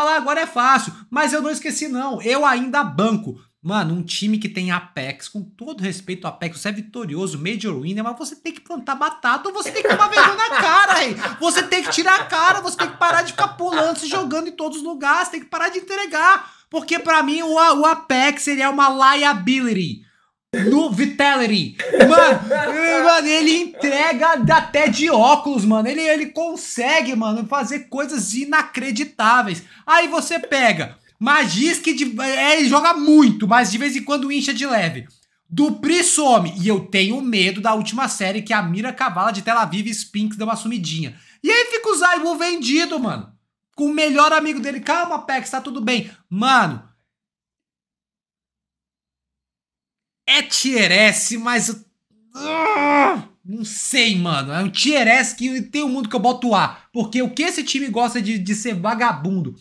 Falar agora é fácil, mas eu não esqueci não, eu ainda banco. Mano, um time que tem Apex, com todo respeito ao Apex, você é vitorioso, Major Winner, mas você tem que plantar batata ou você tem que tomar vergonha na cara, hein? Você tem que tirar a cara, você tem que parar de ficar pulando, se jogando em todos os lugares, tem que parar de entregar. Porque para mim o, o Apex ele é uma liability. No Vitality! Mano, mano, ele entrega até de óculos, mano. Ele, ele consegue, mano, fazer coisas inacreditáveis. Aí você pega Magisk, de, é, ele joga muito, mas de vez em quando incha de leve. Dupri some. E eu tenho medo da última série que a Mira Cavala de Tel Aviv e Spinks deu uma sumidinha. E aí fica o Zaibu vendido, mano. Com o melhor amigo dele. Calma, Pex, tá tudo bem. Mano, Tieresse, tier S, mas. Uh, não sei, mano. É um tier S que tem um mundo que eu boto A. Porque o que esse time gosta de, de ser vagabundo?